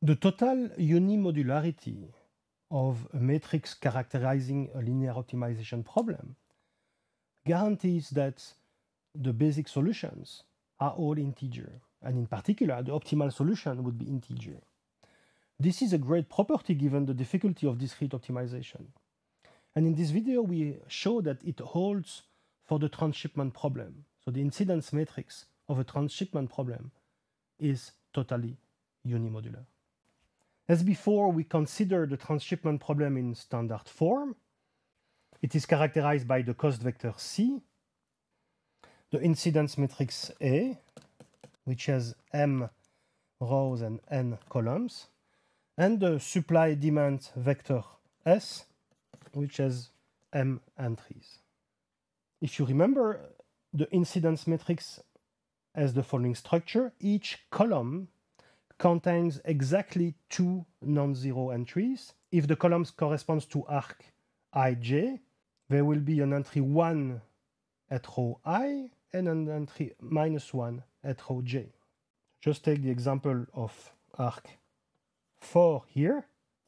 The total unimodularity of a matrix characterizing a linear optimization problem guarantees that the basic solutions are all integer, and in particular, the optimal solution would be integer. This is a great property given the difficulty of discrete optimization. And in this video, we show that it holds for the transshipment problem. So the incidence matrix of a transshipment problem is totally unimodular. As before, we consider the transshipment problem in standard form. It is characterized by the cost vector C, the incidence matrix A, which has m rows and n columns, and the supply-demand vector S, which has m entries. If you remember, the incidence matrix has the following structure. Each column contains exactly two non-zero entries. If the columns correspond to arc ij, there will be an entry 1 at row i and an entry minus 1 at row j. Just take the example of arc 4 here.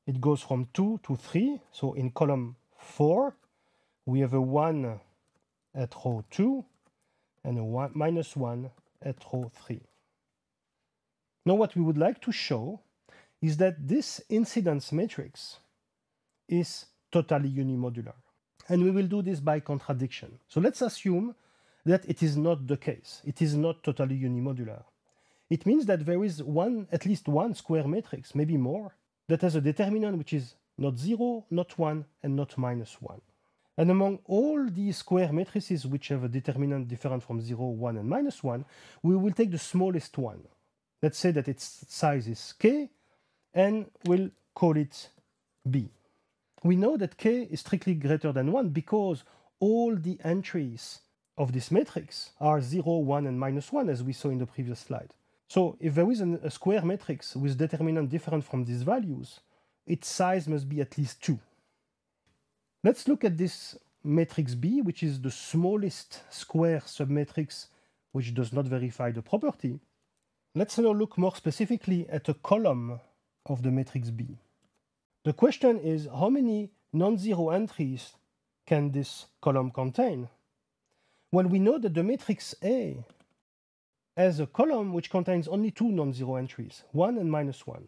It goes from 2 to 3. So in column 4, we have a 1 at row 2 and a one, minus 1 at row 3. Now what we would like to show is that this incidence matrix is totally unimodular. And we will do this by contradiction. So let's assume that it is not the case. It is not totally unimodular. It means that there is one, at least one square matrix, maybe more, that has a determinant which is not 0, not 1, and not minus 1. And among all these square matrices which have a determinant different from 0, 1, and minus 1, we will take the smallest one. Let's say that its size is k, and we'll call it b. We know that k is strictly greater than 1 because all the entries of this matrix are 0, 1, and minus 1, as we saw in the previous slide. So if there is an, a square matrix with determinant different from these values, its size must be at least 2. Let's look at this matrix B, which is the smallest square submatrix which does not verify the property. Let's now look more specifically at a column of the matrix B. The question is how many non-zero entries can this column contain? Well, we know that the matrix A has a column which contains only two non-zero entries, 1 and minus 1.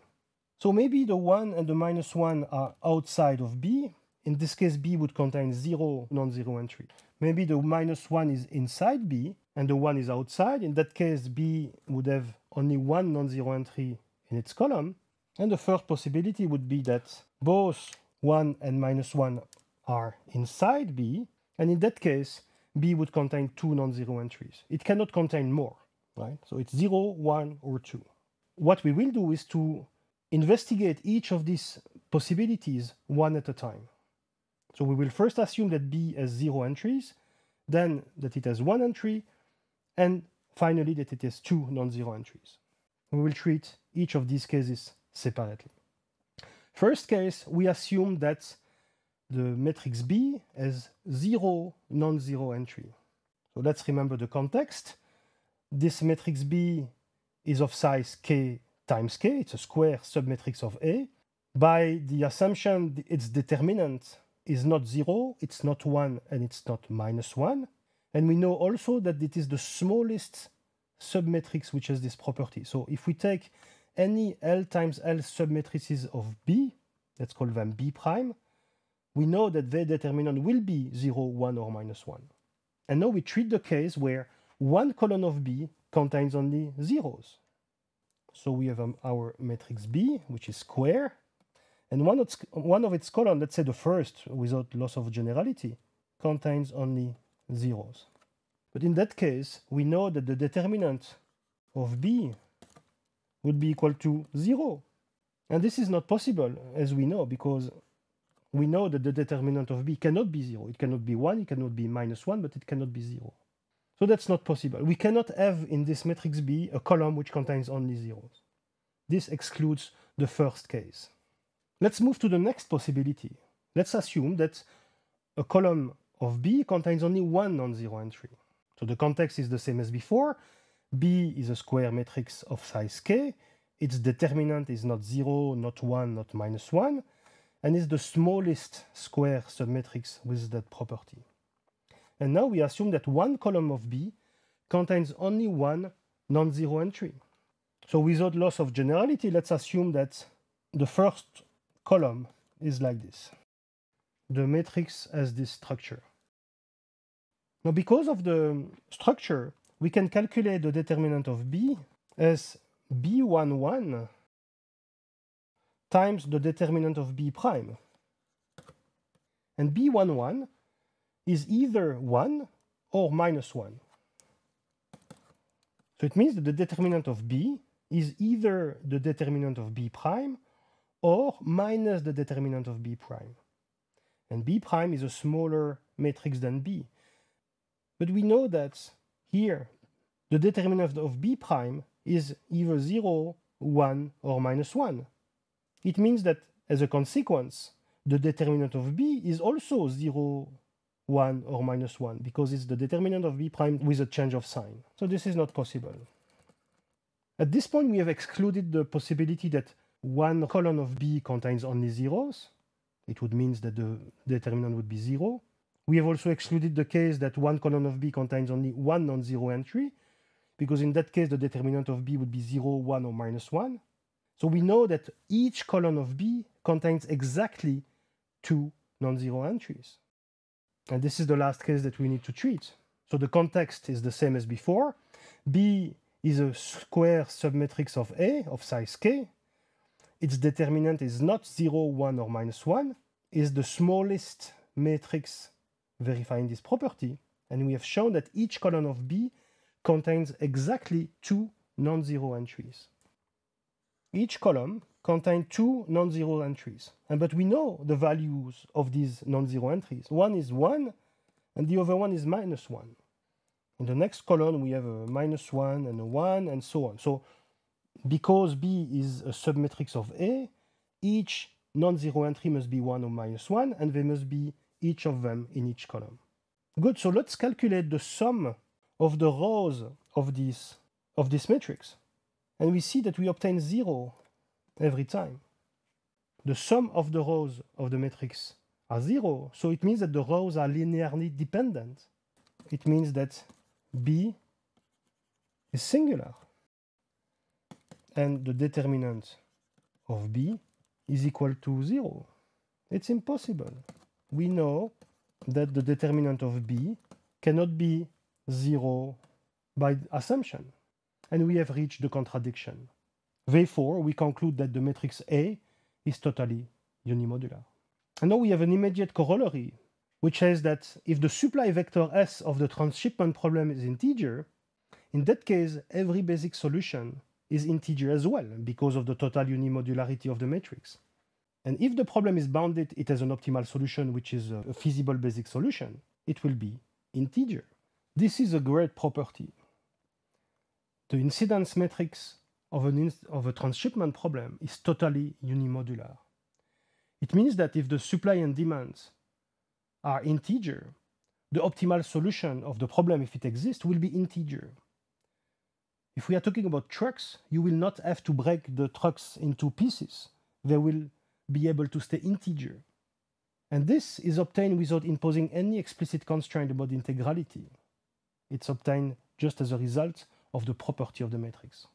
So maybe the 1 and the minus 1 are outside of B. In this case, B would contain 0 non-zero entry. Maybe the minus 1 is inside B, and the one is outside, in that case, B would have only one non-zero entry in its column. And the third possibility would be that both 1 and minus 1 are inside B, and in that case, B would contain two non-zero entries. It cannot contain more, right? So it's 0, 1, or 2. What we will do is to investigate each of these possibilities one at a time. So we will first assume that B has zero entries, then that it has one entry, and finally that it has two non-zero entries. We will treat each of these cases separately. First case, we assume that the matrix B has zero non-zero entry. So let's remember the context. This matrix B is of size k times k, it's a square submatrix of A. By the assumption its determinant is not zero, it's not one, and it's not minus one, and we know also that it is the smallest submatrix which has this property. So if we take any L times L submatrices of B, let's call them B prime, we know that their determinant will be 0, 1, or minus 1. And now we treat the case where one column of B contains only zeros. So we have um, our matrix B, which is square, and one of, one of its columns, let's say the first, without loss of generality, contains only zeros. But in that case, we know that the determinant of B would be equal to 0. And this is not possible, as we know, because we know that the determinant of B cannot be 0. It cannot be 1, it cannot be minus 1, but it cannot be 0. So that's not possible. We cannot have in this matrix B a column which contains only zeros. This excludes the first case. Let's move to the next possibility. Let's assume that a column of B contains only one non-zero entry. So the context is the same as before. B is a square matrix of size k. Its determinant is not 0, not 1, not minus 1, and is the smallest square submatrix with that property. And now we assume that one column of B contains only one non-zero entry. So without loss of generality, let's assume that the first column is like this. The matrix has this structure. Now, because of the structure, we can calculate the determinant of B as B11 times the determinant of B prime. And B11 is either 1 or minus 1. So it means that the determinant of B is either the determinant of B prime or minus the determinant of B prime. And B prime is a smaller matrix than B. But we know that here, the determinant of B prime is either 0, 1, or minus 1. It means that as a consequence, the determinant of B is also 0, 1, or minus 1, because it's the determinant of B prime with a change of sign. So this is not possible. At this point, we have excluded the possibility that one column of B contains only zeros. It would mean that the determinant would be 0. We have also excluded the case that one column of B contains only one non-zero entry, because in that case, the determinant of B would be 0, 1, or minus 1. So we know that each column of B contains exactly two non-zero entries. And this is the last case that we need to treat. So the context is the same as before. B is a square submatrix of A of size k. Its determinant is not 0, 1, or minus 1, It is the smallest matrix verifying this property. And we have shown that each column of B contains exactly two non-zero entries. Each column contains two non-zero entries. And but we know the values of these non-zero entries. One is 1 and the other one is minus 1. In the next column, we have a minus 1 and a 1 and so on. So because B is a submatrix of A, each non-zero entry must be 1 or minus 1 and they must be each of them in each column. Good, so let's calculate the sum of the rows of this, of this matrix. And we see that we obtain zero every time. The sum of the rows of the matrix are zero, so it means that the rows are linearly dependent. It means that B is singular. And the determinant of B is equal to zero. It's impossible we know that the determinant of B cannot be zero by assumption. And we have reached the contradiction. Therefore, we conclude that the matrix A is totally unimodular. And now we have an immediate corollary, which says that if the supply vector S of the transshipment problem is integer, in that case, every basic solution is integer as well because of the total unimodularity of the matrix. And if the problem is bounded, it has an optimal solution, which is a feasible basic solution, it will be integer. This is a great property. The incidence matrix of, an of a transshipment problem is totally unimodular. It means that if the supply and demands are integer, the optimal solution of the problem, if it exists, will be integer. If we are talking about trucks, you will not have to break the trucks into pieces. They will be able to stay integer. And this is obtained without imposing any explicit constraint about integrality. It's obtained just as a result of the property of the matrix.